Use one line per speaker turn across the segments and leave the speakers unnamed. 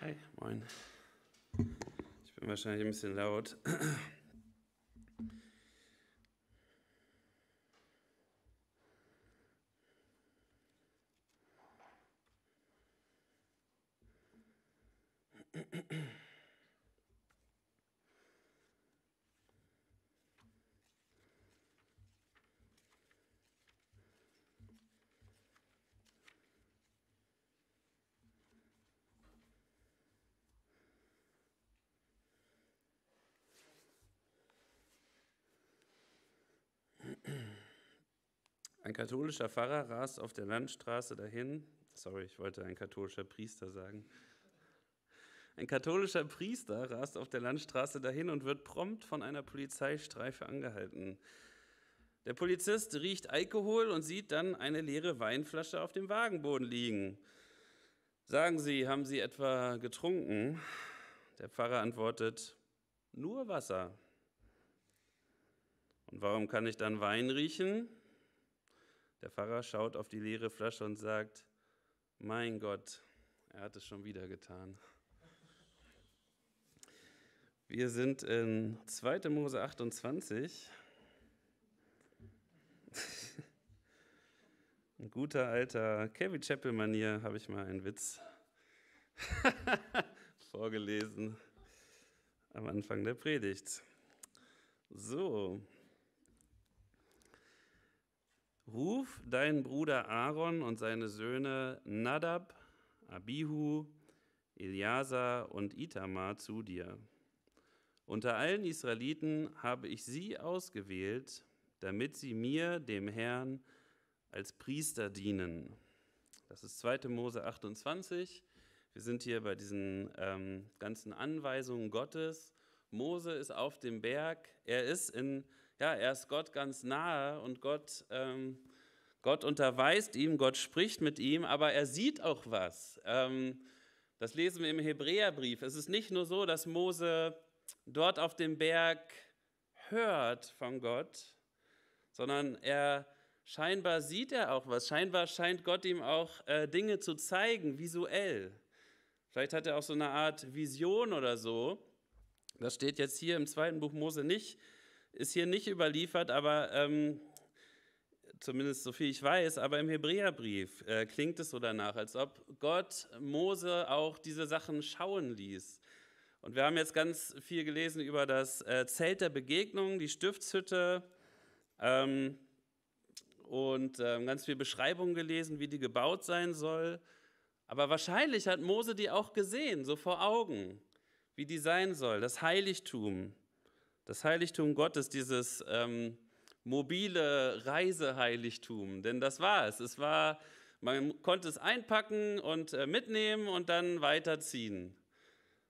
Hi, moin. Ich bin wahrscheinlich ein bisschen laut. Ein katholischer Pfarrer rast auf der Landstraße dahin. Sorry, ich wollte ein katholischer Priester sagen. Ein katholischer Priester rast auf der Landstraße dahin und wird prompt von einer Polizeistreife angehalten. Der Polizist riecht Alkohol und sieht dann eine leere Weinflasche auf dem Wagenboden liegen. Sagen Sie, haben Sie etwa getrunken? Der Pfarrer antwortet, nur Wasser. Und warum kann ich dann Wein riechen? Der Pfarrer schaut auf die leere Flasche und sagt, mein Gott, er hat es schon wieder getan. Wir sind in 2. Mose 28. Ein guter alter Kevin Chappell-Manier habe ich mal einen Witz vorgelesen am Anfang der Predigt. So, Ruf deinen Bruder Aaron und seine Söhne Nadab, Abihu, Eliasa und Itamar zu dir. Unter allen Israeliten habe ich sie ausgewählt, damit sie mir, dem Herrn, als Priester dienen. Das ist 2. Mose 28. Wir sind hier bei diesen ähm, ganzen Anweisungen Gottes. Mose ist auf dem Berg. Er ist in ja, er ist Gott ganz nahe und Gott, ähm, Gott unterweist ihm, Gott spricht mit ihm, aber er sieht auch was. Ähm, das lesen wir im Hebräerbrief. Es ist nicht nur so, dass Mose dort auf dem Berg hört von Gott, sondern er scheinbar sieht er auch was. Scheinbar scheint Gott ihm auch äh, Dinge zu zeigen, visuell. Vielleicht hat er auch so eine Art Vision oder so. Das steht jetzt hier im zweiten Buch Mose nicht ist hier nicht überliefert, aber ähm, zumindest so viel ich weiß, aber im Hebräerbrief äh, klingt es so danach, als ob Gott Mose auch diese Sachen schauen ließ. Und wir haben jetzt ganz viel gelesen über das äh, Zelt der Begegnung, die Stiftshütte ähm, und äh, ganz viel Beschreibungen gelesen, wie die gebaut sein soll. Aber wahrscheinlich hat Mose die auch gesehen, so vor Augen, wie die sein soll, das Heiligtum. Das Heiligtum Gottes, dieses ähm, mobile Reiseheiligtum, denn das war es. Es war, man konnte es einpacken und äh, mitnehmen und dann weiterziehen.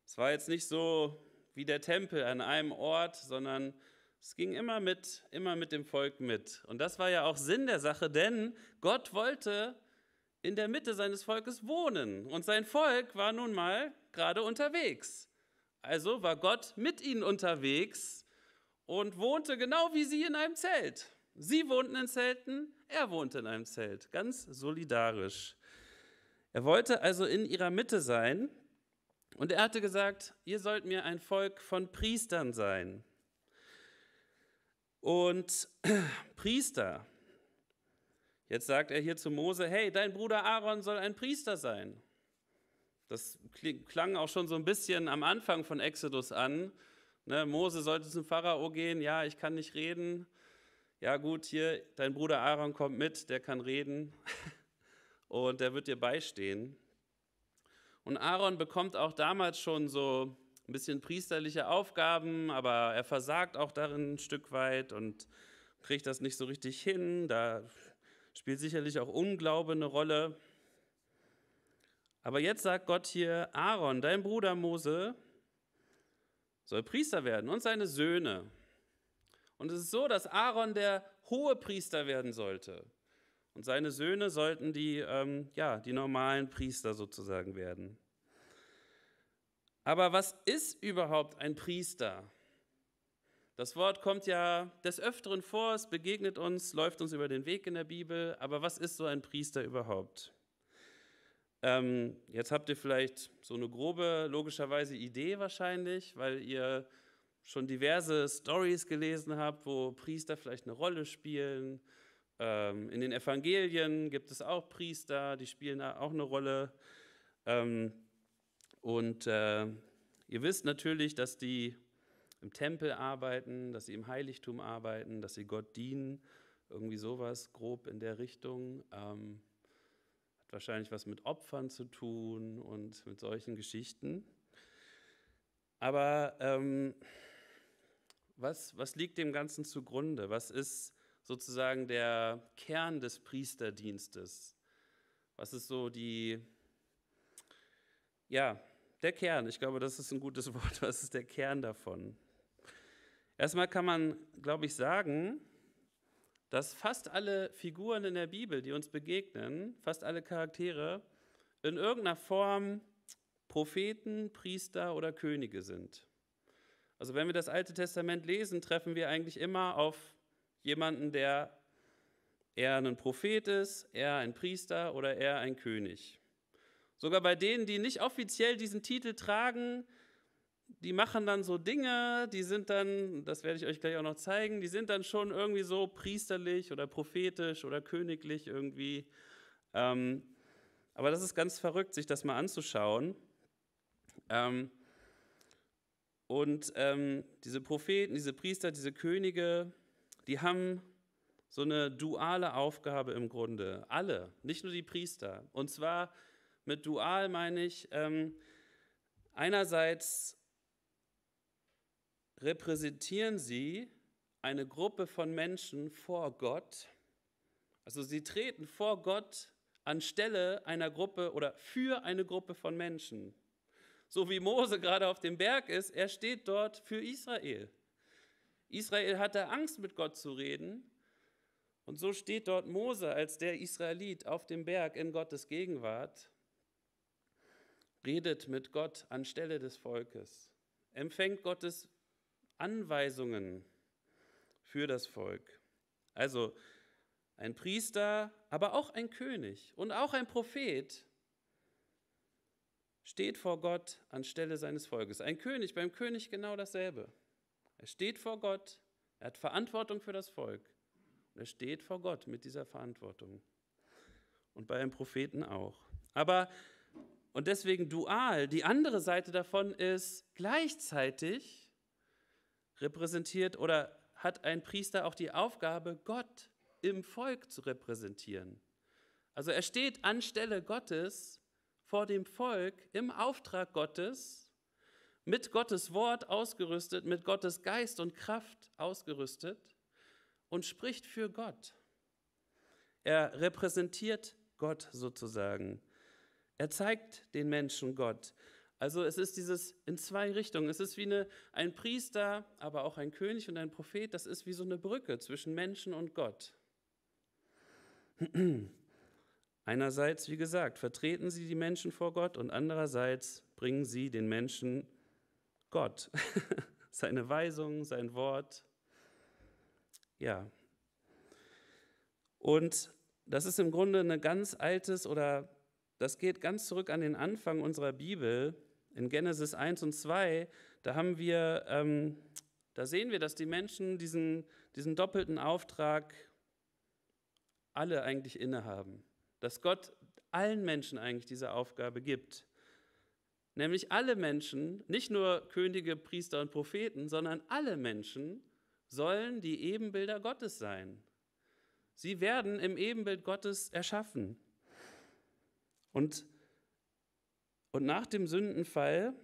Es war jetzt nicht so wie der Tempel an einem Ort, sondern es ging immer mit, immer mit dem Volk mit. Und das war ja auch Sinn der Sache, denn Gott wollte in der Mitte seines Volkes wohnen. Und sein Volk war nun mal gerade unterwegs. Also war Gott mit ihnen unterwegs und wohnte genau wie sie in einem Zelt. Sie wohnten in Zelten, er wohnte in einem Zelt, ganz solidarisch. Er wollte also in ihrer Mitte sein und er hatte gesagt, ihr sollt mir ein Volk von Priestern sein. Und Priester, jetzt sagt er hier zu Mose, hey, dein Bruder Aaron soll ein Priester sein. Das klang auch schon so ein bisschen am Anfang von Exodus an, Ne, Mose sollte zum Pharao gehen, ja, ich kann nicht reden. Ja gut, hier, dein Bruder Aaron kommt mit, der kann reden und der wird dir beistehen. Und Aaron bekommt auch damals schon so ein bisschen priesterliche Aufgaben, aber er versagt auch darin ein Stück weit und kriegt das nicht so richtig hin. Da spielt sicherlich auch Unglaube eine Rolle. Aber jetzt sagt Gott hier, Aaron, dein Bruder Mose, soll Priester werden und seine Söhne. Und es ist so, dass Aaron der hohe Priester werden sollte. Und seine Söhne sollten die, ähm, ja, die normalen Priester sozusagen werden. Aber was ist überhaupt ein Priester? Das Wort kommt ja des Öfteren vor, es begegnet uns, läuft uns über den Weg in der Bibel. Aber was ist so ein Priester überhaupt? Ähm, jetzt habt ihr vielleicht so eine grobe, logischerweise Idee wahrscheinlich, weil ihr schon diverse Stories gelesen habt, wo Priester vielleicht eine Rolle spielen. Ähm, in den Evangelien gibt es auch Priester, die spielen auch eine Rolle. Ähm, und äh, ihr wisst natürlich, dass die im Tempel arbeiten, dass sie im Heiligtum arbeiten, dass sie Gott dienen, irgendwie sowas grob in der Richtung. Ähm, wahrscheinlich was mit Opfern zu tun und mit solchen Geschichten. Aber ähm, was, was liegt dem Ganzen zugrunde? Was ist sozusagen der Kern des Priesterdienstes? Was ist so die, ja, der Kern? Ich glaube, das ist ein gutes Wort. Was ist der Kern davon? Erstmal kann man, glaube ich, sagen, dass fast alle Figuren in der Bibel, die uns begegnen, fast alle Charaktere, in irgendeiner Form Propheten, Priester oder Könige sind. Also wenn wir das Alte Testament lesen, treffen wir eigentlich immer auf jemanden, der eher ein Prophet ist, eher ein Priester oder eher ein König. Sogar bei denen, die nicht offiziell diesen Titel tragen, die machen dann so Dinge, die sind dann, das werde ich euch gleich auch noch zeigen, die sind dann schon irgendwie so priesterlich oder prophetisch oder königlich irgendwie. Ähm, aber das ist ganz verrückt, sich das mal anzuschauen. Ähm, und ähm, diese Propheten, diese Priester, diese Könige, die haben so eine duale Aufgabe im Grunde. Alle, nicht nur die Priester. Und zwar mit dual meine ich ähm, einerseits repräsentieren sie eine Gruppe von Menschen vor Gott. Also sie treten vor Gott anstelle einer Gruppe oder für eine Gruppe von Menschen. So wie Mose gerade auf dem Berg ist, er steht dort für Israel. Israel hatte Angst, mit Gott zu reden. Und so steht dort Mose als der Israelit auf dem Berg in Gottes Gegenwart, redet mit Gott anstelle des Volkes, empfängt Gottes Anweisungen für das Volk. Also ein Priester, aber auch ein König und auch ein Prophet steht vor Gott anstelle seines Volkes. Ein König, beim König genau dasselbe. Er steht vor Gott, er hat Verantwortung für das Volk und er steht vor Gott mit dieser Verantwortung. Und bei einem Propheten auch. Aber, und deswegen dual, die andere Seite davon ist gleichzeitig repräsentiert oder hat ein Priester auch die Aufgabe, Gott im Volk zu repräsentieren. Also er steht anstelle Gottes vor dem Volk im Auftrag Gottes, mit Gottes Wort ausgerüstet, mit Gottes Geist und Kraft ausgerüstet und spricht für Gott. Er repräsentiert Gott sozusagen. Er zeigt den Menschen Gott. Also es ist dieses in zwei Richtungen. Es ist wie eine, ein Priester, aber auch ein König und ein Prophet. Das ist wie so eine Brücke zwischen Menschen und Gott. Einerseits, wie gesagt, vertreten sie die Menschen vor Gott und andererseits bringen sie den Menschen Gott, seine Weisung, sein Wort. Ja. Und das ist im Grunde ein ganz altes oder das geht ganz zurück an den Anfang unserer Bibel. In Genesis 1 und 2, da haben wir, ähm, da sehen wir, dass die Menschen diesen, diesen doppelten Auftrag alle eigentlich innehaben. Dass Gott allen Menschen eigentlich diese Aufgabe gibt. Nämlich alle Menschen, nicht nur Könige, Priester und Propheten, sondern alle Menschen sollen die Ebenbilder Gottes sein. Sie werden im Ebenbild Gottes erschaffen. Und, und nach dem Sündenfall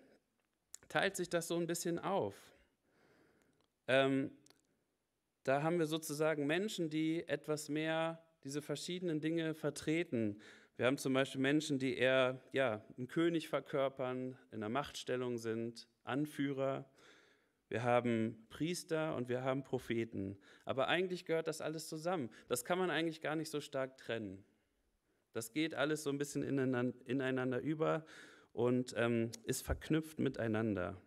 teilt sich das so ein bisschen auf. Ähm, da haben wir sozusagen Menschen, die etwas mehr diese verschiedenen Dinge vertreten. Wir haben zum Beispiel Menschen, die eher ja, einen König verkörpern, in der Machtstellung sind, Anführer. Wir haben Priester und wir haben Propheten. Aber eigentlich gehört das alles zusammen. Das kann man eigentlich gar nicht so stark trennen. Das geht alles so ein bisschen ineinander über und ähm, ist verknüpft miteinander.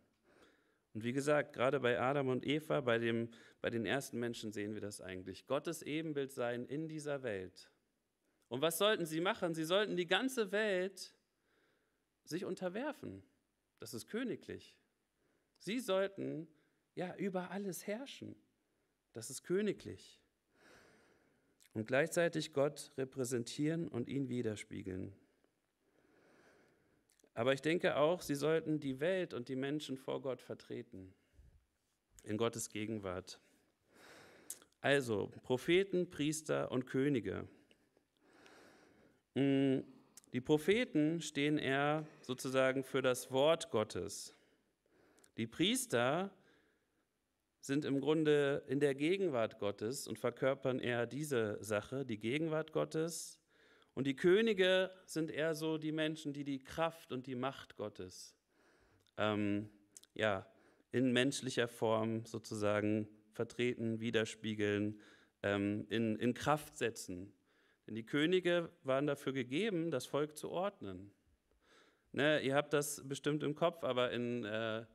Und wie gesagt, gerade bei Adam und Eva, bei, dem, bei den ersten Menschen sehen wir das eigentlich. Gottes Ebenbild sein in dieser Welt. Und was sollten sie machen? Sie sollten die ganze Welt sich unterwerfen. Das ist königlich. Sie sollten ja über alles herrschen. Das ist königlich und gleichzeitig Gott repräsentieren und ihn widerspiegeln. Aber ich denke auch, sie sollten die Welt und die Menschen vor Gott vertreten, in Gottes Gegenwart. Also Propheten, Priester und Könige. Hm, die Propheten stehen eher sozusagen für das Wort Gottes. Die Priester sind im Grunde in der Gegenwart Gottes und verkörpern eher diese Sache, die Gegenwart Gottes. Und die Könige sind eher so die Menschen, die die Kraft und die Macht Gottes ähm, ja, in menschlicher Form sozusagen vertreten, widerspiegeln, ähm, in, in Kraft setzen. Denn die Könige waren dafür gegeben, das Volk zu ordnen. Ne, ihr habt das bestimmt im Kopf, aber in äh,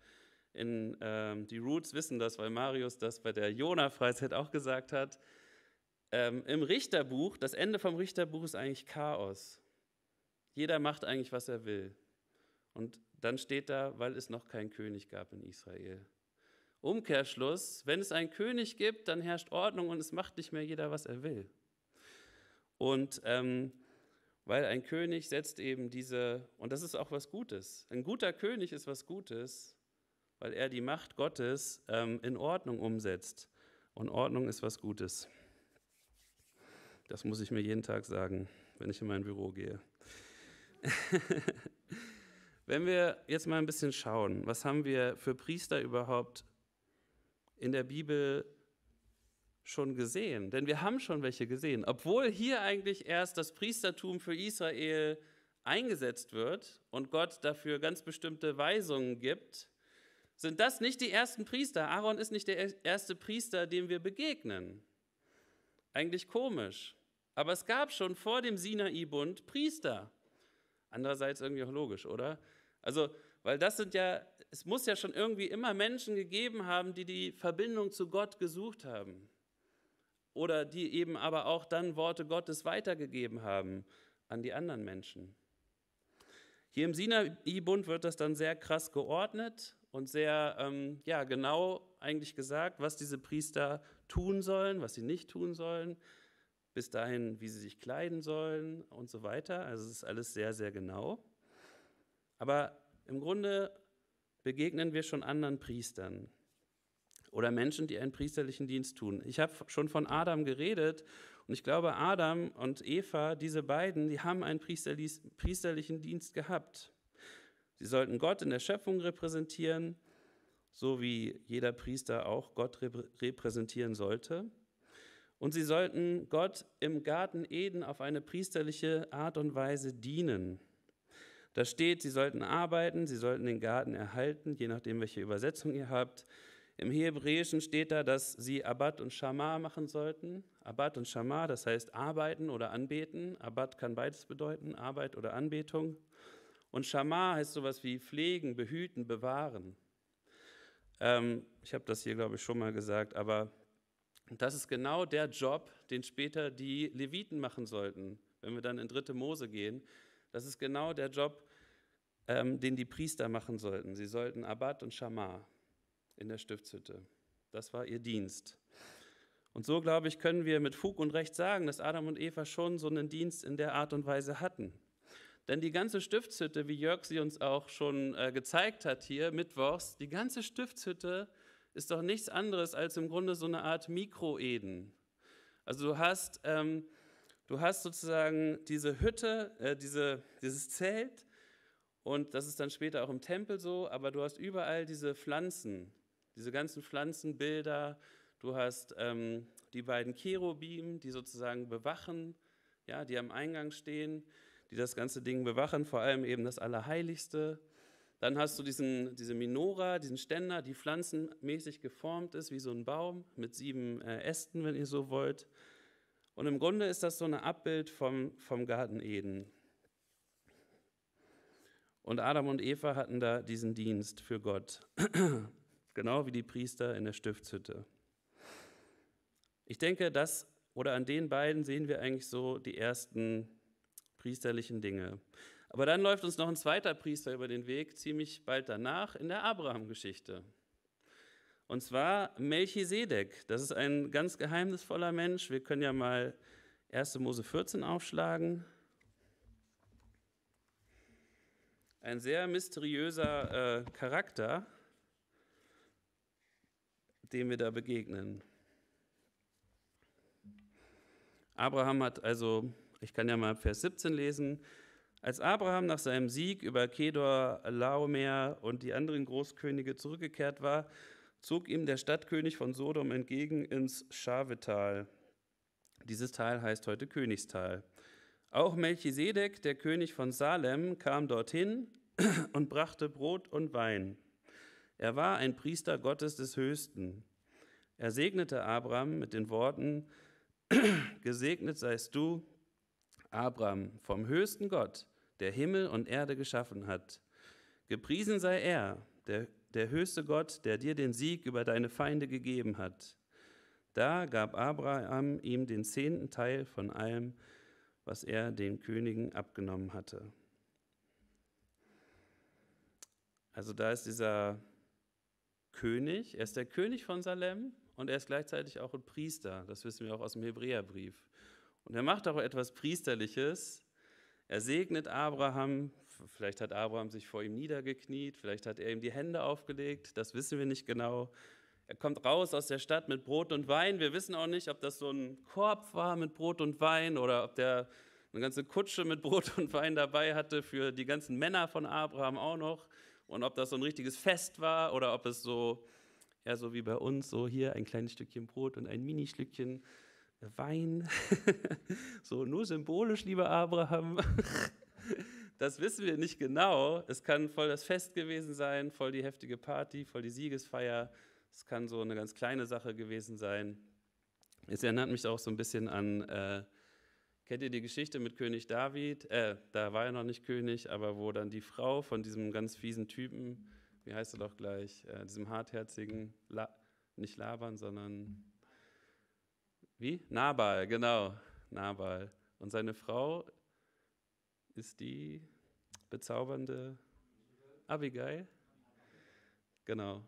in, ähm, die Roots wissen das, weil Marius das bei der Jona-Freizeit auch gesagt hat. Ähm, Im Richterbuch, das Ende vom Richterbuch ist eigentlich Chaos. Jeder macht eigentlich, was er will. Und dann steht da, weil es noch keinen König gab in Israel. Umkehrschluss, wenn es einen König gibt, dann herrscht Ordnung und es macht nicht mehr jeder, was er will. Und ähm, weil ein König setzt eben diese, und das ist auch was Gutes, ein guter König ist was Gutes, weil er die Macht Gottes ähm, in Ordnung umsetzt. Und Ordnung ist was Gutes. Das muss ich mir jeden Tag sagen, wenn ich in mein Büro gehe. wenn wir jetzt mal ein bisschen schauen, was haben wir für Priester überhaupt in der Bibel schon gesehen? Denn wir haben schon welche gesehen. Obwohl hier eigentlich erst das Priestertum für Israel eingesetzt wird und Gott dafür ganz bestimmte Weisungen gibt, sind das nicht die ersten Priester? Aaron ist nicht der erste Priester, dem wir begegnen. Eigentlich komisch. Aber es gab schon vor dem Sinai-Bund Priester. Andererseits irgendwie auch logisch, oder? Also, weil das sind ja, es muss ja schon irgendwie immer Menschen gegeben haben, die die Verbindung zu Gott gesucht haben. Oder die eben aber auch dann Worte Gottes weitergegeben haben an die anderen Menschen. Hier im Sinai-Bund wird das dann sehr krass geordnet und sehr ähm, ja, genau eigentlich gesagt, was diese Priester tun sollen, was sie nicht tun sollen, bis dahin, wie sie sich kleiden sollen und so weiter. Also es ist alles sehr, sehr genau. Aber im Grunde begegnen wir schon anderen Priestern oder Menschen, die einen priesterlichen Dienst tun. Ich habe schon von Adam geredet und ich glaube, Adam und Eva, diese beiden, die haben einen priesterlichen Dienst gehabt. Sie sollten Gott in der Schöpfung repräsentieren, so wie jeder Priester auch Gott repräsentieren sollte. Und sie sollten Gott im Garten Eden auf eine priesterliche Art und Weise dienen. Da steht, sie sollten arbeiten, sie sollten den Garten erhalten, je nachdem, welche Übersetzung ihr habt. Im Hebräischen steht da, dass sie Abbat und Shamar machen sollten. Abbat und Shamar, das heißt arbeiten oder anbeten. Abbat kann beides bedeuten, Arbeit oder Anbetung. Und Schamar heißt sowas wie pflegen, behüten, bewahren. Ähm, ich habe das hier, glaube ich, schon mal gesagt, aber das ist genau der Job, den später die Leviten machen sollten, wenn wir dann in dritte Mose gehen. Das ist genau der Job, ähm, den die Priester machen sollten. Sie sollten Abbat und Schamar in der Stiftshütte. Das war ihr Dienst. Und so, glaube ich, können wir mit Fug und Recht sagen, dass Adam und Eva schon so einen Dienst in der Art und Weise hatten. Denn die ganze Stiftshütte, wie Jörg sie uns auch schon äh, gezeigt hat hier, Mittwochs, die ganze Stiftshütte ist doch nichts anderes als im Grunde so eine Art Mikroeden. Also du hast, ähm, du hast sozusagen diese Hütte, äh, diese, dieses Zelt und das ist dann später auch im Tempel so, aber du hast überall diese Pflanzen, diese ganzen Pflanzenbilder, du hast ähm, die beiden Cherubim, die sozusagen bewachen, ja, die am Eingang stehen die das ganze Ding bewachen, vor allem eben das Allerheiligste. Dann hast du diesen, diese Minora, diesen Ständer, die pflanzenmäßig geformt ist, wie so ein Baum mit sieben äh, Ästen, wenn ihr so wollt. Und im Grunde ist das so ein Abbild vom, vom Garten Eden. Und Adam und Eva hatten da diesen Dienst für Gott, genau wie die Priester in der Stiftshütte. Ich denke, das oder an den beiden sehen wir eigentlich so die ersten priesterlichen Dinge. Aber dann läuft uns noch ein zweiter Priester über den Weg, ziemlich bald danach, in der Abraham-Geschichte. Und zwar Melchisedek. Das ist ein ganz geheimnisvoller Mensch. Wir können ja mal 1. Mose 14 aufschlagen. Ein sehr mysteriöser äh, Charakter, dem wir da begegnen. Abraham hat also ich kann ja mal Vers 17 lesen. Als Abraham nach seinem Sieg über Kedor, Laomer und die anderen Großkönige zurückgekehrt war, zog ihm der Stadtkönig von Sodom entgegen ins Schavetal. Dieses Tal heißt heute Königstal. Auch Melchisedek, der König von Salem, kam dorthin und brachte Brot und Wein. Er war ein Priester Gottes des Höchsten. Er segnete Abraham mit den Worten, Gesegnet seist du, Abraham vom höchsten Gott, der Himmel und Erde geschaffen hat. Gepriesen sei er, der, der höchste Gott, der dir den Sieg über deine Feinde gegeben hat. Da gab Abraham ihm den zehnten Teil von allem, was er den Königen abgenommen hatte. Also da ist dieser König, er ist der König von Salem und er ist gleichzeitig auch ein Priester. Das wissen wir auch aus dem Hebräerbrief. Und er macht auch etwas Priesterliches. Er segnet Abraham. Vielleicht hat Abraham sich vor ihm niedergekniet, vielleicht hat er ihm die Hände aufgelegt, das wissen wir nicht genau. Er kommt raus aus der Stadt mit Brot und Wein. Wir wissen auch nicht, ob das so ein Korb war mit Brot und Wein oder ob der eine ganze Kutsche mit Brot und Wein dabei hatte für die ganzen Männer von Abraham auch noch und ob das so ein richtiges Fest war oder ob es so ja so wie bei uns so hier ein kleines Stückchen Brot und ein Mini-Stückchen Wein. so, nur symbolisch, lieber Abraham. das wissen wir nicht genau. Es kann voll das Fest gewesen sein, voll die heftige Party, voll die Siegesfeier. Es kann so eine ganz kleine Sache gewesen sein. Es erinnert mich auch so ein bisschen an, äh, kennt ihr die Geschichte mit König David? Äh, da war er noch nicht König, aber wo dann die Frau von diesem ganz fiesen Typen, wie heißt er doch gleich, äh, diesem hartherzigen, La nicht labern, sondern wie? Nabal, genau. Nabal. Und seine Frau ist die bezaubernde Abigail. Genau.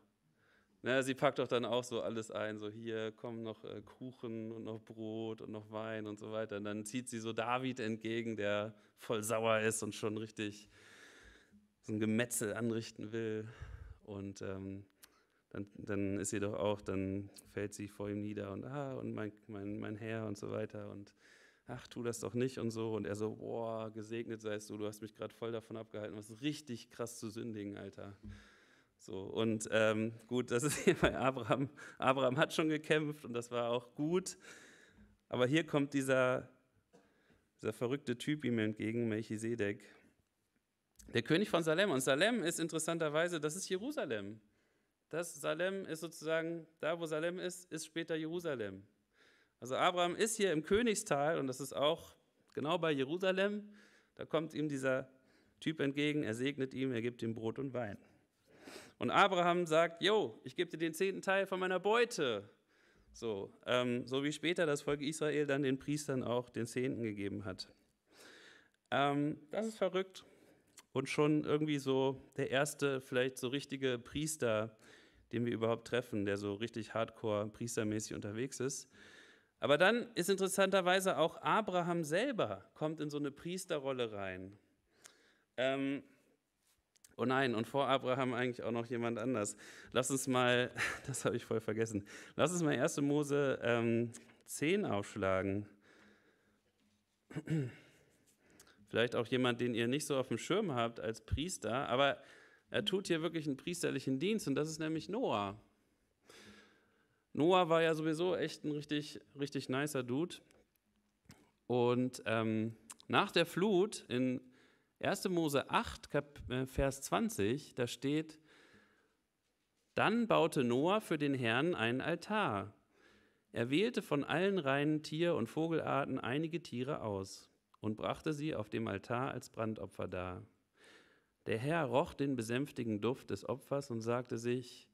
Na, sie packt doch dann auch so alles ein, so hier kommen noch äh, Kuchen und noch Brot und noch Wein und so weiter. Und dann zieht sie so David entgegen, der voll sauer ist und schon richtig so ein Gemetzel anrichten will. Und ähm, dann, dann ist sie doch auch, dann fällt sie vor ihm nieder und ah, und mein, mein, mein Herr und so weiter und ach, tu das doch nicht und so. Und er so, boah, gesegnet seist du, du hast mich gerade voll davon abgehalten, was richtig krass zu sündigen, Alter. So, und ähm, gut, das ist hier bei Abraham. Abraham hat schon gekämpft und das war auch gut. Aber hier kommt dieser, dieser verrückte Typ ihm entgegen, Melchisedek. Der König von Salem. Und Salem ist interessanterweise, das ist Jerusalem. Das Salem ist sozusagen, da wo Salem ist, ist später Jerusalem. Also Abraham ist hier im Königstal und das ist auch genau bei Jerusalem. Da kommt ihm dieser Typ entgegen, er segnet ihm, er gibt ihm Brot und Wein. Und Abraham sagt, Jo, ich gebe dir den zehnten Teil von meiner Beute. So, ähm, so wie später das Volk Israel dann den Priestern auch den Zehnten gegeben hat. Ähm, das ist verrückt und schon irgendwie so der erste, vielleicht so richtige Priester, den wir überhaupt treffen, der so richtig hardcore priestermäßig unterwegs ist. Aber dann ist interessanterweise auch Abraham selber kommt in so eine Priesterrolle rein. Ähm, oh nein, und vor Abraham eigentlich auch noch jemand anders. Lass uns mal, das habe ich voll vergessen, lass uns mal 1. Mose ähm, 10 aufschlagen. Vielleicht auch jemand, den ihr nicht so auf dem Schirm habt als Priester, aber er tut hier wirklich einen priesterlichen Dienst und das ist nämlich Noah. Noah war ja sowieso echt ein richtig, richtig nicer Dude. Und ähm, nach der Flut in 1. Mose 8, Kap äh, Vers 20, da steht, dann baute Noah für den Herrn einen Altar. Er wählte von allen reinen Tier- und Vogelarten einige Tiere aus und brachte sie auf dem Altar als Brandopfer dar. Der Herr roch den besänftigen Duft des Opfers und sagte sich,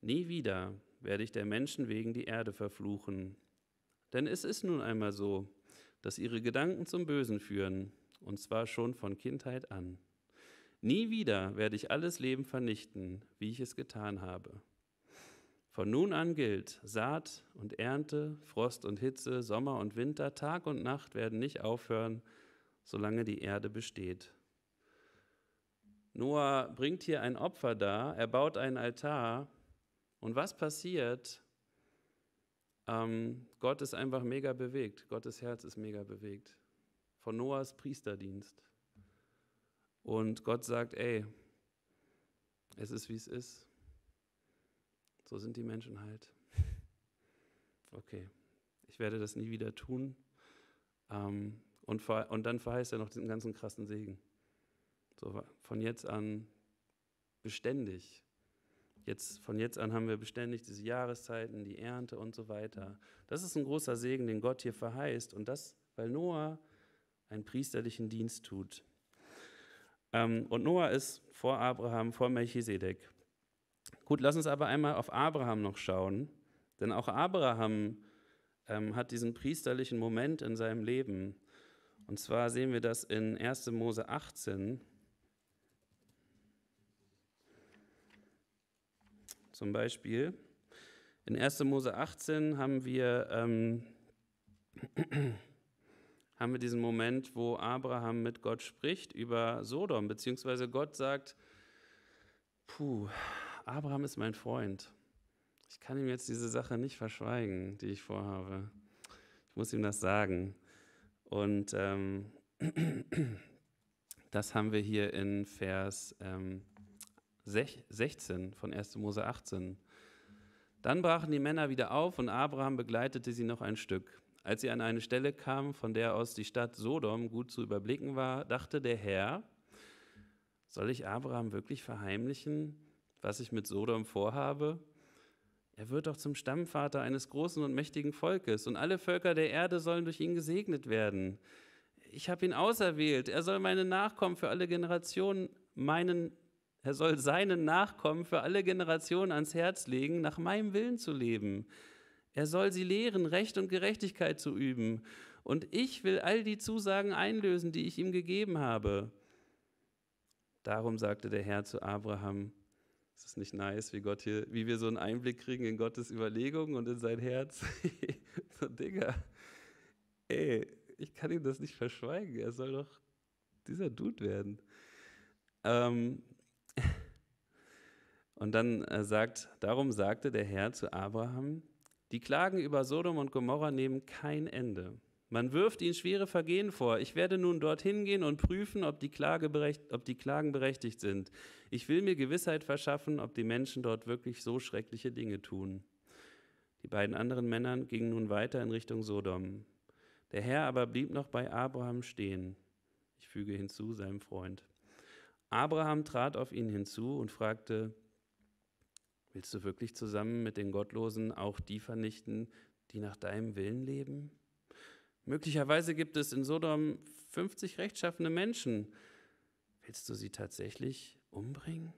Nie wieder werde ich der Menschen wegen die Erde verfluchen. Denn es ist nun einmal so, dass ihre Gedanken zum Bösen führen, und zwar schon von Kindheit an. Nie wieder werde ich alles Leben vernichten, wie ich es getan habe. Von nun an gilt, Saat und Ernte, Frost und Hitze, Sommer und Winter, Tag und Nacht werden nicht aufhören, solange die Erde besteht. Noah bringt hier ein Opfer dar, er baut einen Altar. Und was passiert? Ähm, Gott ist einfach mega bewegt. Gottes Herz ist mega bewegt. Von Noahs Priesterdienst. Und Gott sagt, ey, es ist wie es ist. So sind die Menschen halt. Okay, ich werde das nie wieder tun. Ähm, und, und dann verheißt er noch diesen ganzen krassen Segen. So von jetzt an beständig. Jetzt, von jetzt an haben wir beständig diese Jahreszeiten, die Ernte und so weiter. Das ist ein großer Segen, den Gott hier verheißt. Und das, weil Noah einen priesterlichen Dienst tut. Ähm, und Noah ist vor Abraham, vor Melchisedek. Gut, lass uns aber einmal auf Abraham noch schauen. Denn auch Abraham ähm, hat diesen priesterlichen Moment in seinem Leben. Und zwar sehen wir das in 1. Mose 18. Zum Beispiel in 1. Mose 18 haben wir, ähm, haben wir diesen Moment, wo Abraham mit Gott spricht über Sodom, beziehungsweise Gott sagt, puh, Abraham ist mein Freund. Ich kann ihm jetzt diese Sache nicht verschweigen, die ich vorhabe. Ich muss ihm das sagen. Und ähm, das haben wir hier in Vers ähm, 16 von 1. Mose 18. Dann brachen die Männer wieder auf und Abraham begleitete sie noch ein Stück. Als sie an eine Stelle kamen, von der aus die Stadt Sodom gut zu überblicken war, dachte der Herr, soll ich Abraham wirklich verheimlichen, was ich mit Sodom vorhabe? Er wird doch zum Stammvater eines großen und mächtigen Volkes, und alle Völker der Erde sollen durch ihn gesegnet werden. Ich habe ihn auserwählt, er soll meine Nachkommen für alle Generationen meinen er soll seinen Nachkommen für alle Generationen ans Herz legen, nach meinem Willen zu leben. Er soll sie lehren, Recht und Gerechtigkeit zu üben. Und ich will all die Zusagen einlösen, die ich ihm gegeben habe. Darum sagte der Herr zu Abraham, es ist nicht nice, wie Gott hier, wie wir so einen Einblick kriegen in Gottes Überlegungen und in sein Herz. so, Digga, ey, ich kann ihm das nicht verschweigen. Er soll doch dieser Dude werden. Ähm, und dann äh, sagt, darum sagte der Herr zu Abraham, die Klagen über Sodom und Gomorra nehmen kein Ende. Man wirft ihnen schwere Vergehen vor. Ich werde nun dorthin gehen und prüfen, ob die, ob die, Klagen berechtigt sind. Ich will mir Gewissheit verschaffen, ob die Menschen dort wirklich so schreckliche Dinge tun. Die beiden anderen Männer gingen nun weiter in Richtung Sodom. Der Herr aber blieb noch bei Abraham stehen. Ich füge hinzu, seinem Freund. Abraham trat auf ihn hinzu und fragte, Willst du wirklich zusammen mit den Gottlosen auch die vernichten, die nach deinem Willen leben? Möglicherweise gibt es in Sodom 50 rechtschaffene Menschen. Willst du sie tatsächlich umbringen?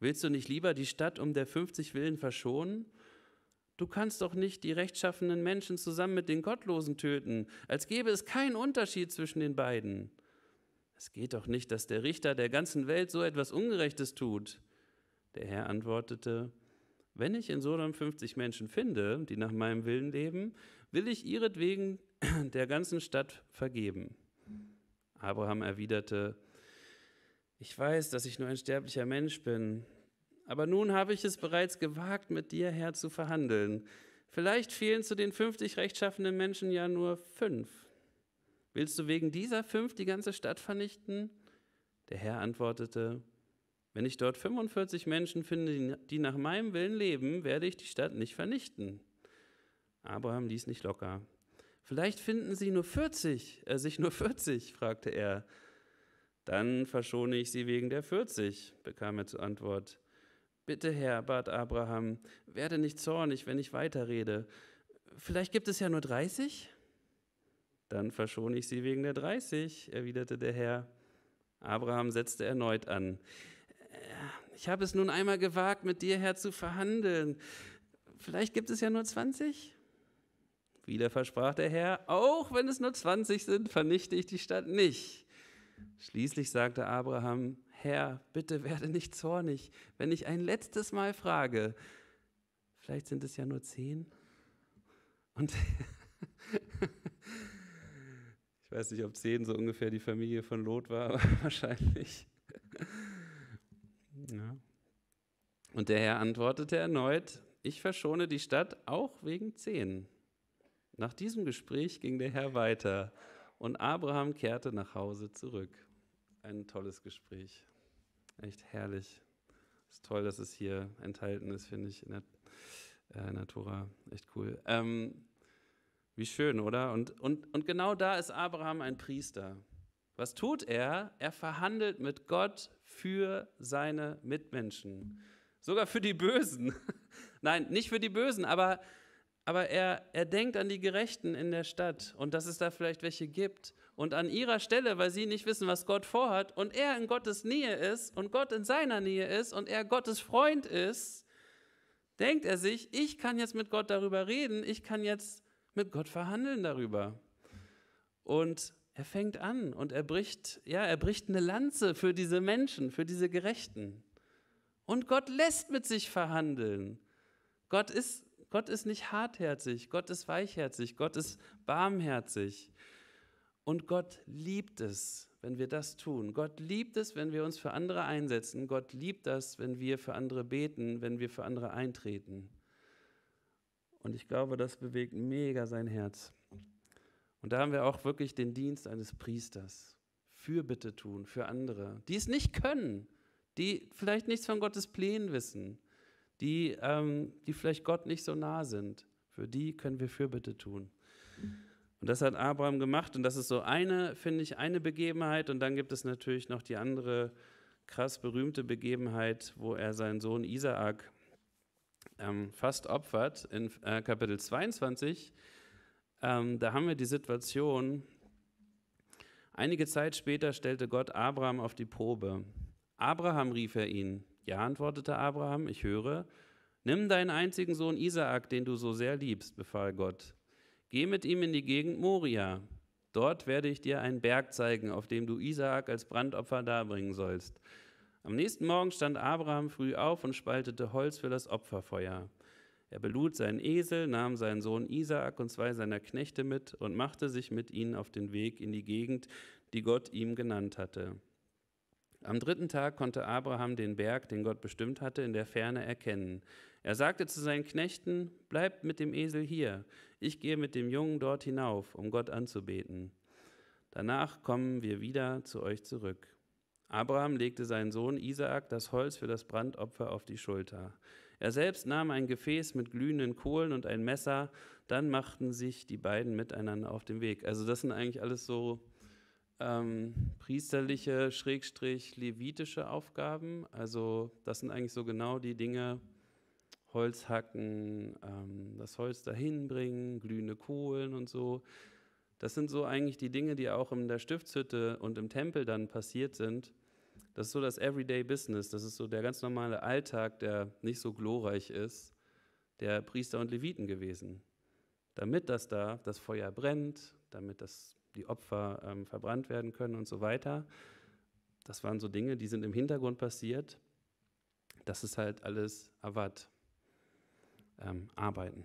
Willst du nicht lieber die Stadt um der 50 Willen verschonen? Du kannst doch nicht die rechtschaffenen Menschen zusammen mit den Gottlosen töten, als gäbe es keinen Unterschied zwischen den beiden. Es geht doch nicht, dass der Richter der ganzen Welt so etwas Ungerechtes tut. Der Herr antwortete, wenn ich in Sodom 50 Menschen finde, die nach meinem Willen leben, will ich ihretwegen der ganzen Stadt vergeben. Abraham erwiderte, ich weiß, dass ich nur ein sterblicher Mensch bin, aber nun habe ich es bereits gewagt, mit dir, Herr, zu verhandeln. Vielleicht fehlen zu den 50 rechtschaffenden Menschen ja nur fünf. Willst du wegen dieser fünf die ganze Stadt vernichten? Der Herr antwortete, wenn ich dort 45 Menschen finde, die nach meinem Willen leben, werde ich die Stadt nicht vernichten. Abraham ließ nicht locker. Vielleicht finden sie nur 40, äh, sich nur 40, fragte er. Dann verschone ich sie wegen der 40, bekam er zur Antwort. Bitte, Herr, bat Abraham, werde nicht zornig, wenn ich weiterrede. Vielleicht gibt es ja nur 30? Dann verschone ich sie wegen der 30, erwiderte der Herr. Abraham setzte erneut an ich habe es nun einmal gewagt, mit dir, Herr, zu verhandeln. Vielleicht gibt es ja nur 20? Wieder versprach der Herr, auch wenn es nur 20 sind, vernichte ich die Stadt nicht. Schließlich sagte Abraham, Herr, bitte werde nicht zornig, wenn ich ein letztes Mal frage. Vielleicht sind es ja nur zehn. Und ich weiß nicht, ob zehn so ungefähr die Familie von Lot war, aber wahrscheinlich. Ja. Und der Herr antwortete erneut, ich verschone die Stadt auch wegen zehn. Nach diesem Gespräch ging der Herr weiter und Abraham kehrte nach Hause zurück. Ein tolles Gespräch. Echt herrlich. Ist toll, dass es hier enthalten ist, finde ich, in der, äh, in Tora. Echt cool. Ähm, wie schön, oder? Und, und, und genau da ist Abraham ein Priester. Was tut er? Er verhandelt mit Gott für seine Mitmenschen. Sogar für die Bösen. Nein, nicht für die Bösen, aber, aber er, er denkt an die Gerechten in der Stadt und dass es da vielleicht welche gibt. Und an ihrer Stelle, weil sie nicht wissen, was Gott vorhat und er in Gottes Nähe ist und Gott in seiner Nähe ist und er Gottes Freund ist, denkt er sich, ich kann jetzt mit Gott darüber reden, ich kann jetzt mit Gott verhandeln darüber. Und er fängt an und er bricht, ja, er bricht eine Lanze für diese Menschen, für diese Gerechten. Und Gott lässt mit sich verhandeln. Gott ist, Gott ist nicht hartherzig, Gott ist weichherzig, Gott ist barmherzig. Und Gott liebt es, wenn wir das tun. Gott liebt es, wenn wir uns für andere einsetzen. Gott liebt das, wenn wir für andere beten, wenn wir für andere eintreten. Und ich glaube, das bewegt mega sein Herz. Und da haben wir auch wirklich den Dienst eines Priesters. Fürbitte tun für andere, die es nicht können, die vielleicht nichts von Gottes Plänen wissen, die, ähm, die vielleicht Gott nicht so nah sind. Für die können wir Fürbitte tun. Und das hat Abraham gemacht und das ist so eine, finde ich, eine Begebenheit. Und dann gibt es natürlich noch die andere krass berühmte Begebenheit, wo er seinen Sohn Isaak ähm, fast opfert in äh, Kapitel 22 ähm, da haben wir die Situation, einige Zeit später stellte Gott Abraham auf die Probe. Abraham rief er ihn. Ja, antwortete Abraham, ich höre. Nimm deinen einzigen Sohn Isaak, den du so sehr liebst, befahl Gott. Geh mit ihm in die Gegend Moria. Dort werde ich dir einen Berg zeigen, auf dem du Isaak als Brandopfer darbringen sollst. Am nächsten Morgen stand Abraham früh auf und spaltete Holz für das Opferfeuer. Er belud seinen Esel, nahm seinen Sohn Isaak und zwei seiner Knechte mit und machte sich mit ihnen auf den Weg in die Gegend, die Gott ihm genannt hatte. Am dritten Tag konnte Abraham den Berg, den Gott bestimmt hatte, in der Ferne erkennen. Er sagte zu seinen Knechten, Bleibt mit dem Esel hier, ich gehe mit dem Jungen dort hinauf, um Gott anzubeten. Danach kommen wir wieder zu euch zurück. Abraham legte seinen Sohn Isaak das Holz für das Brandopfer auf die Schulter. Er selbst nahm ein Gefäß mit glühenden Kohlen und ein Messer, dann machten sich die beiden miteinander auf den Weg. Also das sind eigentlich alles so ähm, priesterliche, schrägstrich levitische Aufgaben. Also das sind eigentlich so genau die Dinge, Holz hacken, ähm, das Holz dahin bringen, glühende Kohlen und so. Das sind so eigentlich die Dinge, die auch in der Stiftshütte und im Tempel dann passiert sind das ist so das Everyday Business, das ist so der ganz normale Alltag, der nicht so glorreich ist, der Priester und Leviten gewesen. Damit das da, das Feuer brennt, damit das, die Opfer ähm, verbrannt werden können und so weiter. Das waren so Dinge, die sind im Hintergrund passiert. Das ist halt alles Avat, ähm, Arbeiten.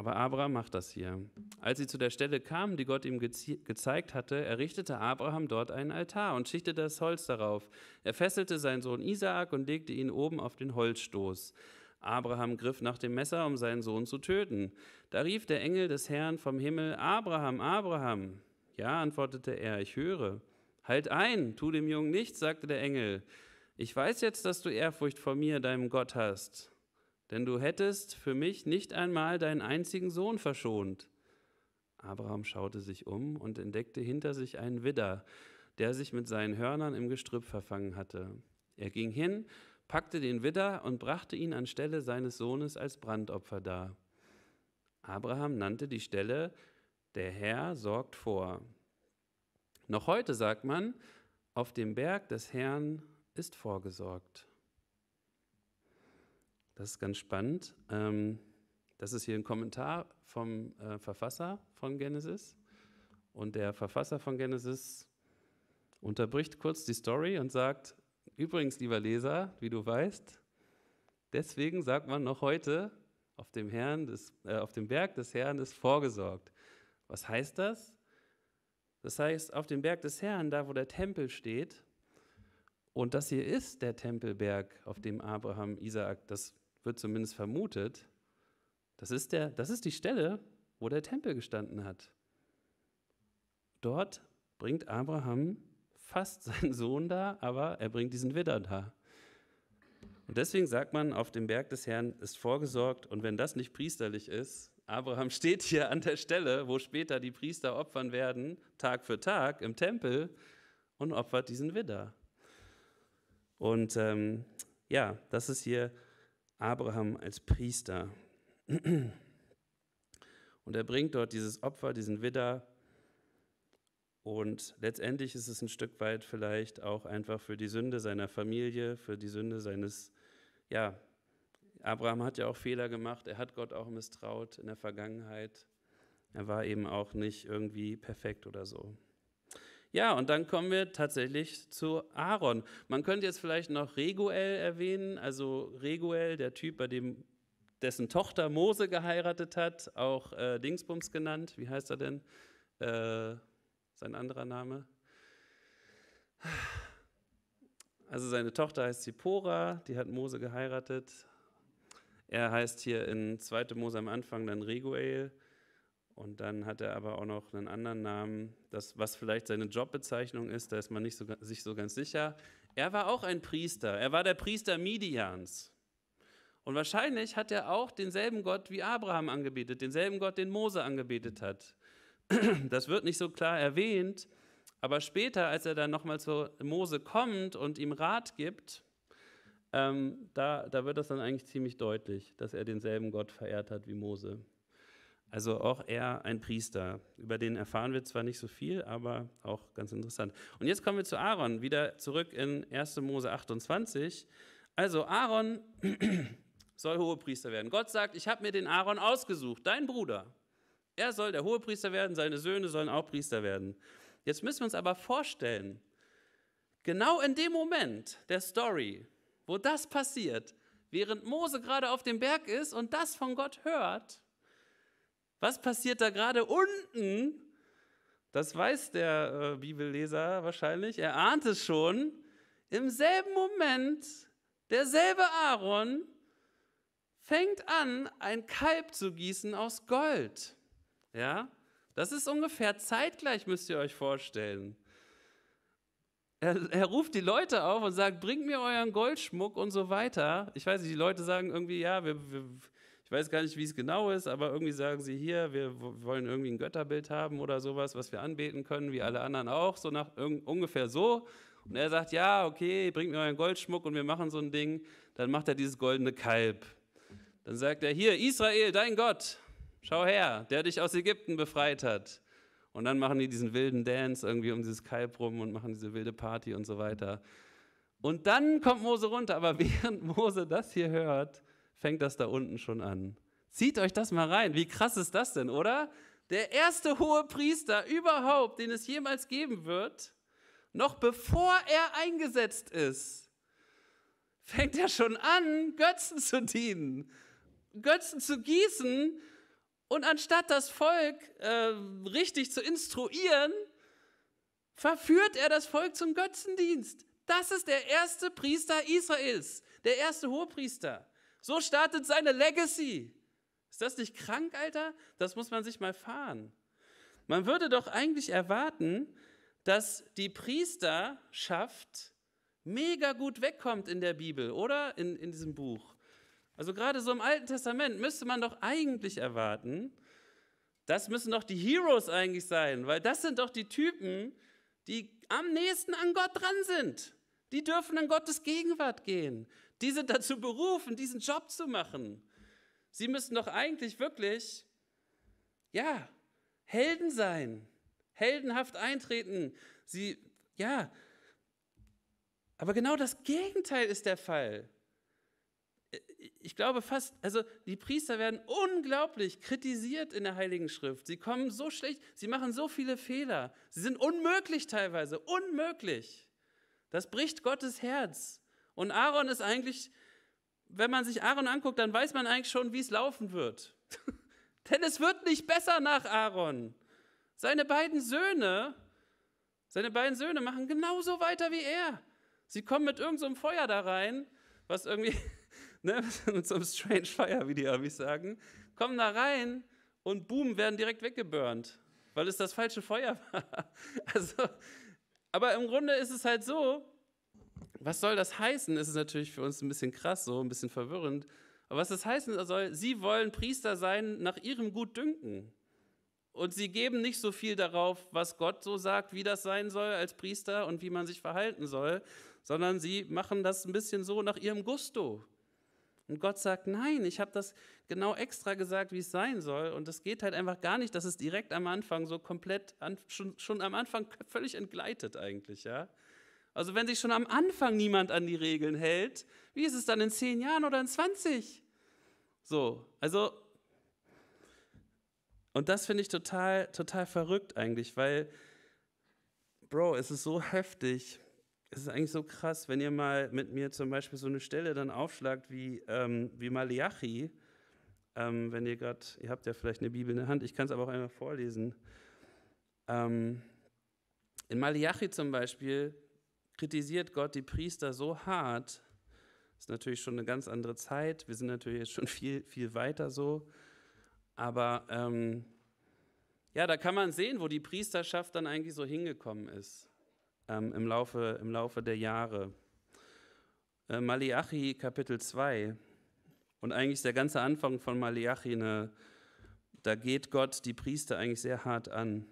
Aber Abraham macht das hier. Als sie zu der Stelle kamen, die Gott ihm gezeigt hatte, errichtete Abraham dort einen Altar und schichtete das Holz darauf. Er fesselte seinen Sohn Isaak und legte ihn oben auf den Holzstoß. Abraham griff nach dem Messer, um seinen Sohn zu töten. Da rief der Engel des Herrn vom Himmel, Abraham, Abraham. Ja, antwortete er, ich höre. Halt ein, tu dem Jungen nichts, sagte der Engel. Ich weiß jetzt, dass du Ehrfurcht vor mir, deinem Gott, hast denn du hättest für mich nicht einmal deinen einzigen Sohn verschont. Abraham schaute sich um und entdeckte hinter sich einen Widder, der sich mit seinen Hörnern im Gestrüpp verfangen hatte. Er ging hin, packte den Widder und brachte ihn anstelle seines Sohnes als Brandopfer dar. Abraham nannte die Stelle Der Herr sorgt vor. Noch heute sagt man, auf dem Berg des Herrn ist vorgesorgt. Das ist ganz spannend. Ähm, das ist hier ein Kommentar vom äh, Verfasser von Genesis. Und der Verfasser von Genesis unterbricht kurz die Story und sagt, übrigens, lieber Leser, wie du weißt, deswegen sagt man noch heute, auf dem, Herrn des, äh, auf dem Berg des Herrn ist vorgesorgt. Was heißt das? Das heißt, auf dem Berg des Herrn, da wo der Tempel steht, und das hier ist der Tempelberg, auf dem Abraham, Isaak, das wird zumindest vermutet, das ist, der, das ist die Stelle, wo der Tempel gestanden hat. Dort bringt Abraham fast seinen Sohn da, aber er bringt diesen Widder da. Und deswegen sagt man, auf dem Berg des Herrn ist vorgesorgt, und wenn das nicht priesterlich ist, Abraham steht hier an der Stelle, wo später die Priester opfern werden, Tag für Tag im Tempel, und opfert diesen Widder. Und ähm, ja, das ist hier Abraham als Priester. Und er bringt dort dieses Opfer, diesen Widder. Und letztendlich ist es ein Stück weit vielleicht auch einfach für die Sünde seiner Familie, für die Sünde seines, ja, Abraham hat ja auch Fehler gemacht, er hat Gott auch misstraut in der Vergangenheit. Er war eben auch nicht irgendwie perfekt oder so. Ja, und dann kommen wir tatsächlich zu Aaron. Man könnte jetzt vielleicht noch Reguel erwähnen, also Reguel, der Typ, bei dem dessen Tochter Mose geheiratet hat, auch äh, Dingsbums genannt. Wie heißt er denn? Äh, sein anderer Name? Also seine Tochter heißt Zipora, die hat Mose geheiratet. Er heißt hier in 2. Mose am Anfang dann Reguel. Und dann hat er aber auch noch einen anderen Namen, das, was vielleicht seine Jobbezeichnung ist, da ist man nicht so, sich so ganz sicher. Er war auch ein Priester, er war der Priester Midians. Und wahrscheinlich hat er auch denselben Gott wie Abraham angebetet, denselben Gott, den Mose angebetet hat. Das wird nicht so klar erwähnt, aber später, als er dann nochmal zu Mose kommt und ihm Rat gibt, ähm, da, da wird das dann eigentlich ziemlich deutlich, dass er denselben Gott verehrt hat wie Mose. Also auch er ein Priester. Über den erfahren wir zwar nicht so viel, aber auch ganz interessant. Und jetzt kommen wir zu Aaron, wieder zurück in 1. Mose 28. Also Aaron soll Hohepriester werden. Gott sagt, ich habe mir den Aaron ausgesucht, dein Bruder. Er soll der Hohepriester werden, seine Söhne sollen auch Priester werden. Jetzt müssen wir uns aber vorstellen, genau in dem Moment der Story, wo das passiert, während Mose gerade auf dem Berg ist und das von Gott hört, was passiert da gerade unten? Das weiß der äh, Bibelleser wahrscheinlich. Er ahnt es schon. Im selben Moment, derselbe Aaron fängt an, ein Kalb zu gießen aus Gold. Ja, das ist ungefähr zeitgleich, müsst ihr euch vorstellen. Er, er, ruft die Leute auf und sagt, bringt mir euren Goldschmuck und so weiter. Ich weiß nicht, die Leute sagen irgendwie, ja, wir, wir, ich weiß gar nicht, wie es genau ist, aber irgendwie sagen sie hier, wir wollen irgendwie ein Götterbild haben oder sowas, was wir anbeten können, wie alle anderen auch, so nach ungefähr so. Und er sagt, ja, okay, bringt mir euren Goldschmuck und wir machen so ein Ding. Dann macht er dieses goldene Kalb. Dann sagt er, hier, Israel, dein Gott, schau her, der dich aus Ägypten befreit hat. Und dann machen die diesen wilden Dance irgendwie um dieses Kalb rum und machen diese wilde Party und so weiter. Und dann kommt Mose runter. Aber während Mose das hier hört, fängt das da unten schon an. Zieht euch das mal rein. Wie krass ist das denn, oder? Der erste hohe Priester überhaupt, den es jemals geben wird, noch bevor er eingesetzt ist, fängt er schon an, Götzen zu dienen, Götzen zu gießen. Und anstatt das Volk äh, richtig zu instruieren, verführt er das Volk zum Götzendienst. Das ist der erste Priester Israels, der erste Hohepriester. So startet seine Legacy. Ist das nicht krank, Alter? Das muss man sich mal fahren. Man würde doch eigentlich erwarten, dass die Priesterschaft mega gut wegkommt in der Bibel oder in, in diesem Buch. Also gerade so im Alten Testament müsste man doch eigentlich erwarten, das müssen doch die Heroes eigentlich sein, weil das sind doch die Typen, die am nächsten an Gott dran sind. Die dürfen in Gottes Gegenwart gehen. Die sind dazu berufen, diesen Job zu machen. Sie müssen doch eigentlich wirklich, ja, Helden sein, heldenhaft eintreten. Sie, ja, aber genau das Gegenteil ist der Fall. Ich glaube fast, also die Priester werden unglaublich kritisiert in der Heiligen Schrift. Sie kommen so schlecht, sie machen so viele Fehler. Sie sind unmöglich teilweise, unmöglich. Das bricht Gottes Herz. Und Aaron ist eigentlich, wenn man sich Aaron anguckt, dann weiß man eigentlich schon, wie es laufen wird. Denn es wird nicht besser nach Aaron. Seine beiden Söhne, seine beiden Söhne machen genauso weiter wie er. Sie kommen mit irgendeinem so Feuer da rein, was irgendwie, ne, mit so einem Strange Fire, wie die Amis sagen, kommen da rein und boom, werden direkt weggeburnt, weil es das falsche Feuer war. Also, aber im Grunde ist es halt so, was soll das heißen? Das ist natürlich für uns ein bisschen krass, so ein bisschen verwirrend. Aber was das heißen soll, sie wollen Priester sein nach ihrem Gutdünken. Und sie geben nicht so viel darauf, was Gott so sagt, wie das sein soll als Priester und wie man sich verhalten soll, sondern sie machen das ein bisschen so nach ihrem Gusto. Und Gott sagt, nein, ich habe das genau extra gesagt, wie es sein soll. Und es geht halt einfach gar nicht, dass es direkt am Anfang so komplett, an, schon, schon am Anfang völlig entgleitet eigentlich, ja. Also wenn sich schon am Anfang niemand an die Regeln hält, wie ist es dann in zehn Jahren oder in 20? So, also, und das finde ich total, total verrückt eigentlich, weil, Bro, es ist so heftig. Es ist eigentlich so krass, wenn ihr mal mit mir zum Beispiel so eine Stelle dann aufschlagt wie, ähm, wie Malachi, ähm, wenn ihr gerade, ihr habt ja vielleicht eine Bibel in der Hand, ich kann es aber auch einmal vorlesen. Ähm, in Malachi zum Beispiel kritisiert Gott die Priester so hart. Das ist natürlich schon eine ganz andere Zeit. Wir sind natürlich jetzt schon viel, viel weiter so. Aber ähm, ja, da kann man sehen, wo die Priesterschaft dann eigentlich so hingekommen ist ähm, im, Laufe, im Laufe der Jahre. Äh, Malachi Kapitel 2 und eigentlich der ganze Anfang von Maliachi, ne, da geht Gott die Priester eigentlich sehr hart an.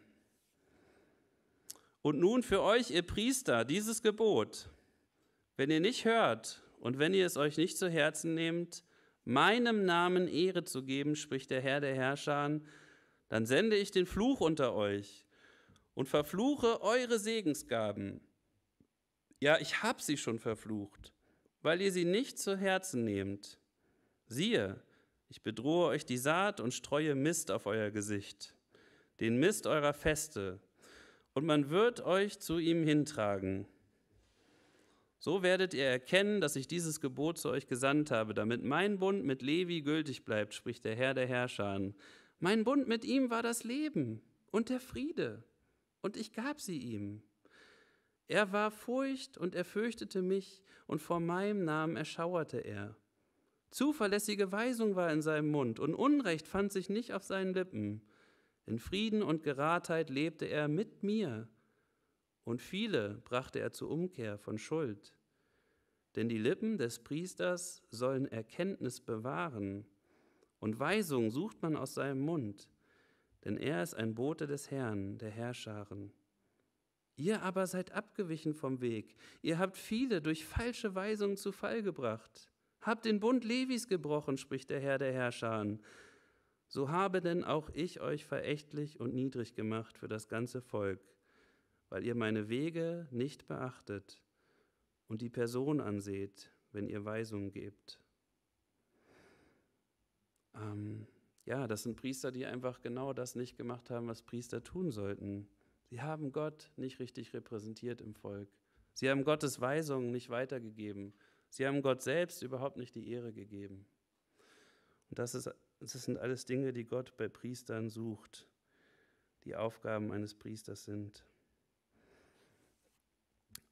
Und nun für euch, ihr Priester, dieses Gebot. Wenn ihr nicht hört und wenn ihr es euch nicht zu Herzen nehmt, meinem Namen Ehre zu geben, spricht der Herr der Herrscher, dann sende ich den Fluch unter euch und verfluche eure Segensgaben. Ja, ich habe sie schon verflucht, weil ihr sie nicht zu Herzen nehmt. Siehe, ich bedrohe euch die Saat und streue Mist auf euer Gesicht, den Mist eurer Feste, und man wird euch zu ihm hintragen. So werdet ihr erkennen, dass ich dieses Gebot zu euch gesandt habe, damit mein Bund mit Levi gültig bleibt, spricht der Herr der Herrscher. Mein Bund mit ihm war das Leben und der Friede, und ich gab sie ihm. Er war Furcht und er fürchtete mich, und vor meinem Namen erschauerte er. Zuverlässige Weisung war in seinem Mund, und Unrecht fand sich nicht auf seinen Lippen. In Frieden und Geradheit lebte er mit mir, und viele brachte er zur Umkehr von Schuld. Denn die Lippen des Priesters sollen Erkenntnis bewahren, und Weisung sucht man aus seinem Mund, denn er ist ein Bote des Herrn, der Herrscharen. Ihr aber seid abgewichen vom Weg, ihr habt viele durch falsche Weisungen zu Fall gebracht. Habt den Bund Levis gebrochen, spricht der Herr der Herrscharen. So habe denn auch ich euch verächtlich und niedrig gemacht für das ganze Volk, weil ihr meine Wege nicht beachtet und die Person anseht, wenn ihr Weisungen gebt. Ähm, ja, das sind Priester, die einfach genau das nicht gemacht haben, was Priester tun sollten. Sie haben Gott nicht richtig repräsentiert im Volk. Sie haben Gottes Weisungen nicht weitergegeben. Sie haben Gott selbst überhaupt nicht die Ehre gegeben. Und das ist das sind alles Dinge, die Gott bei Priestern sucht, die Aufgaben eines Priesters sind.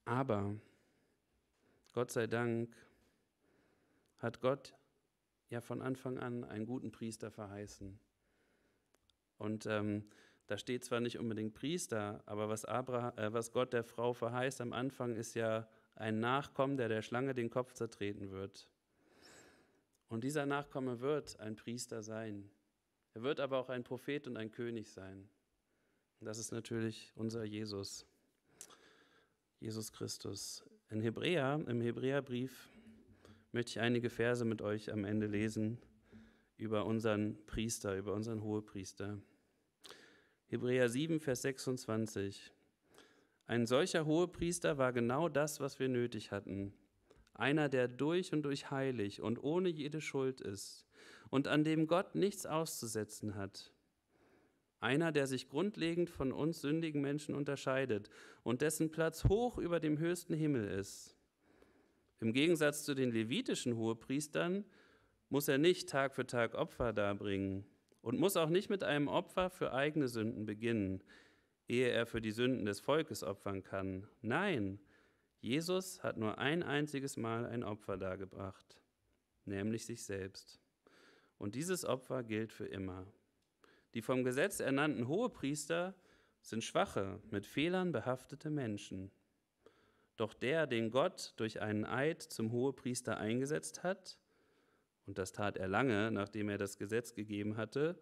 Aber Gott sei Dank hat Gott ja von Anfang an einen guten Priester verheißen. Und ähm, da steht zwar nicht unbedingt Priester, aber was, Abraham, äh, was Gott der Frau verheißt am Anfang, ist ja ein Nachkommen, der der Schlange den Kopf zertreten wird. Und dieser Nachkomme wird ein Priester sein. Er wird aber auch ein Prophet und ein König sein. Und das ist natürlich unser Jesus, Jesus Christus. In Hebräer, im Hebräerbrief möchte ich einige Verse mit euch am Ende lesen über unseren Priester, über unseren Hohepriester. Hebräer 7, Vers 26. Ein solcher Hohepriester war genau das, was wir nötig hatten einer, der durch und durch heilig und ohne jede Schuld ist und an dem Gott nichts auszusetzen hat. Einer, der sich grundlegend von uns sündigen Menschen unterscheidet und dessen Platz hoch über dem höchsten Himmel ist. Im Gegensatz zu den levitischen Hohepriestern muss er nicht Tag für Tag Opfer darbringen und muss auch nicht mit einem Opfer für eigene Sünden beginnen, ehe er für die Sünden des Volkes opfern kann. Nein, Jesus hat nur ein einziges Mal ein Opfer dargebracht, nämlich sich selbst. Und dieses Opfer gilt für immer. Die vom Gesetz ernannten Hohepriester sind schwache, mit Fehlern behaftete Menschen. Doch der, den Gott durch einen Eid zum Hohepriester eingesetzt hat, und das tat er lange, nachdem er das Gesetz gegeben hatte,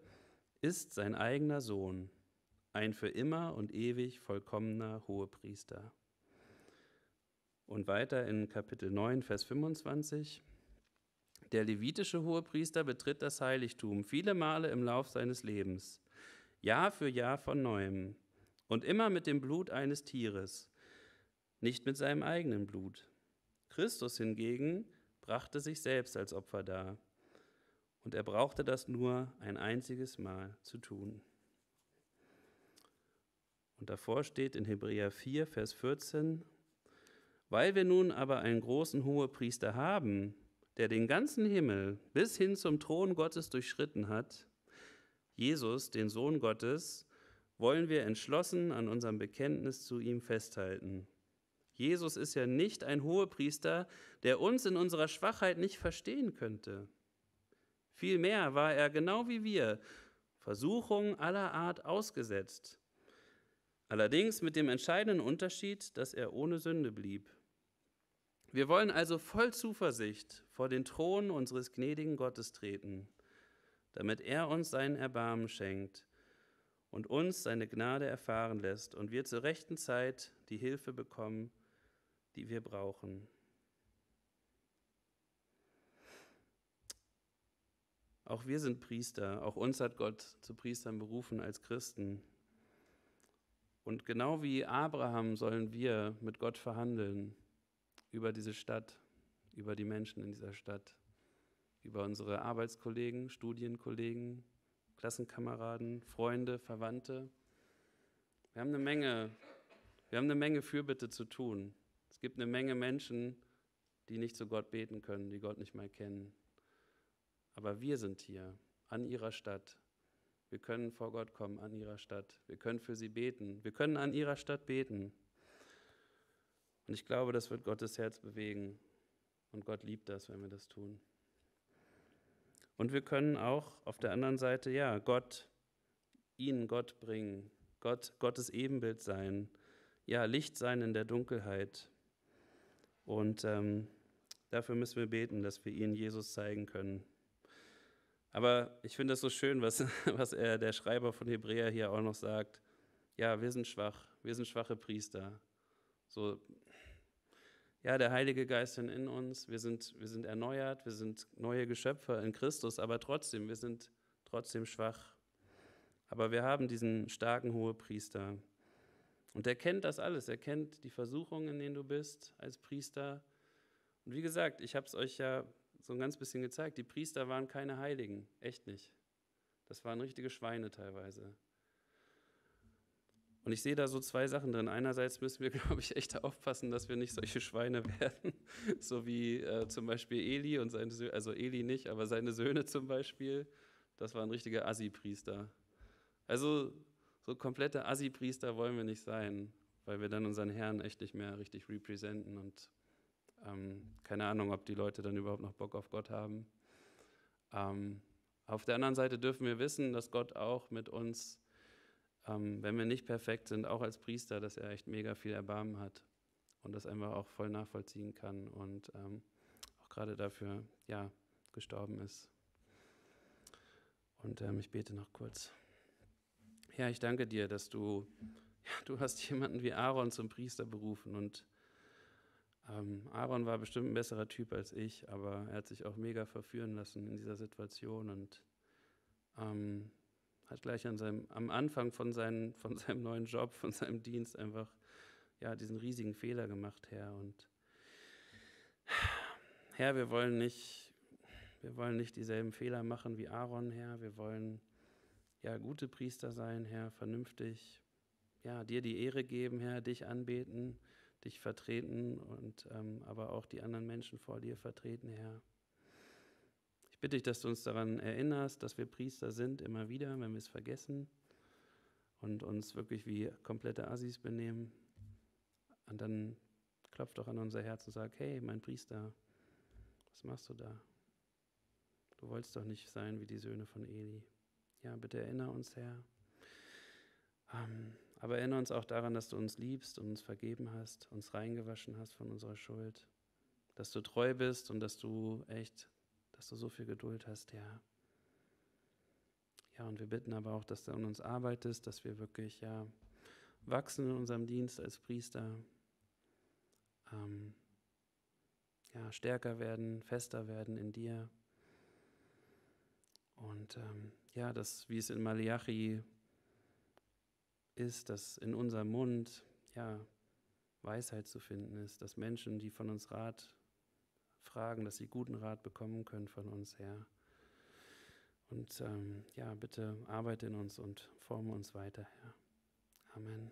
ist sein eigener Sohn, ein für immer und ewig vollkommener Hohepriester. Und weiter in Kapitel 9, Vers 25. Der levitische Hohepriester betritt das Heiligtum viele Male im Lauf seines Lebens, Jahr für Jahr von neuem und immer mit dem Blut eines Tieres, nicht mit seinem eigenen Blut. Christus hingegen brachte sich selbst als Opfer dar und er brauchte das nur ein einziges Mal zu tun. Und davor steht in Hebräer 4, Vers 14, weil wir nun aber einen großen Hohepriester haben, der den ganzen Himmel bis hin zum Thron Gottes durchschritten hat, Jesus, den Sohn Gottes, wollen wir entschlossen an unserem Bekenntnis zu ihm festhalten. Jesus ist ja nicht ein Hohepriester, der uns in unserer Schwachheit nicht verstehen könnte. Vielmehr war er genau wie wir Versuchungen aller Art ausgesetzt. Allerdings mit dem entscheidenden Unterschied, dass er ohne Sünde blieb. Wir wollen also voll Zuversicht vor den Thron unseres gnädigen Gottes treten, damit er uns seinen Erbarmen schenkt und uns seine Gnade erfahren lässt und wir zur rechten Zeit die Hilfe bekommen, die wir brauchen. Auch wir sind Priester, auch uns hat Gott zu Priestern berufen als Christen. Und genau wie Abraham sollen wir mit Gott verhandeln über diese Stadt, über die Menschen in dieser Stadt, über unsere Arbeitskollegen, Studienkollegen, Klassenkameraden, Freunde, Verwandte. Wir haben eine Menge, wir haben eine Menge Fürbitte zu tun. Es gibt eine Menge Menschen, die nicht zu Gott beten können, die Gott nicht mal kennen. Aber wir sind hier an ihrer Stadt. Wir können vor Gott kommen an ihrer Stadt. Wir können für sie beten. Wir können an ihrer Stadt beten. Und ich glaube, das wird Gottes Herz bewegen. Und Gott liebt das, wenn wir das tun. Und wir können auch auf der anderen Seite, ja, Gott, ihn Gott bringen, Gott, Gottes Ebenbild sein, ja, Licht sein in der Dunkelheit. Und ähm, dafür müssen wir beten, dass wir ihn Jesus zeigen können. Aber ich finde es so schön, was, was er, der Schreiber von Hebräer hier auch noch sagt. Ja, wir sind schwach, wir sind schwache Priester. So, ja, der Heilige Geist ist in uns, wir sind, wir sind erneuert, wir sind neue Geschöpfe in Christus, aber trotzdem, wir sind trotzdem schwach. Aber wir haben diesen starken Hohepriester. Und er kennt das alles, er kennt die Versuchungen, in denen du bist als Priester. Und wie gesagt, ich habe es euch ja so ein ganz bisschen gezeigt, die Priester waren keine Heiligen, echt nicht. Das waren richtige Schweine teilweise. Und ich sehe da so zwei Sachen drin. Einerseits müssen wir, glaube ich, echt aufpassen, dass wir nicht solche Schweine werden, so wie äh, zum Beispiel Eli und seine Söhne, also Eli nicht, aber seine Söhne zum Beispiel. Das war ein richtiger Assi-Priester. Also so komplette Assi-Priester wollen wir nicht sein, weil wir dann unseren Herrn echt nicht mehr richtig repräsentieren und ähm, keine Ahnung, ob die Leute dann überhaupt noch Bock auf Gott haben. Ähm, auf der anderen Seite dürfen wir wissen, dass Gott auch mit uns ähm, wenn wir nicht perfekt sind, auch als Priester, dass er echt mega viel Erbarmen hat und das einfach auch voll nachvollziehen kann und ähm, auch gerade dafür, ja, gestorben ist. Und ähm, ich bete noch kurz. Ja, ich danke dir, dass du, ja, du hast jemanden wie Aaron zum Priester berufen und ähm, Aaron war bestimmt ein besserer Typ als ich, aber er hat sich auch mega verführen lassen in dieser Situation und ähm, hat gleich an seinem, am Anfang von, seinen, von seinem neuen Job, von seinem Dienst einfach ja, diesen riesigen Fehler gemacht, Herr. Und Herr, wir wollen nicht, wir wollen nicht dieselben Fehler machen wie Aaron, Herr. Wir wollen ja gute Priester sein, Herr, vernünftig. Ja, dir die Ehre geben, Herr, dich anbeten, dich vertreten und ähm, aber auch die anderen Menschen vor dir vertreten, Herr bitte ich, dass du uns daran erinnerst, dass wir Priester sind, immer wieder, wenn wir es vergessen und uns wirklich wie komplette Assis benehmen. Und dann klopf doch an unser Herz und sag, hey, mein Priester, was machst du da? Du wolltest doch nicht sein wie die Söhne von Eli. Ja, bitte erinnere uns, Herr. Ähm, aber erinnere uns auch daran, dass du uns liebst und uns vergeben hast, uns reingewaschen hast von unserer Schuld, dass du treu bist und dass du echt dass du so viel Geduld hast, ja. Ja, und wir bitten aber auch, dass du an uns arbeitest, dass wir wirklich ja, wachsen in unserem Dienst als Priester, ähm, ja, stärker werden, fester werden in dir. Und ähm, ja, dass, wie es in Malachi ist, dass in unserem Mund ja, Weisheit zu finden ist, dass Menschen, die von uns Rat fragen, dass sie guten Rat bekommen können von uns, Herr. Und ähm, ja, bitte arbeite in uns und forme uns weiter, Herr. Amen.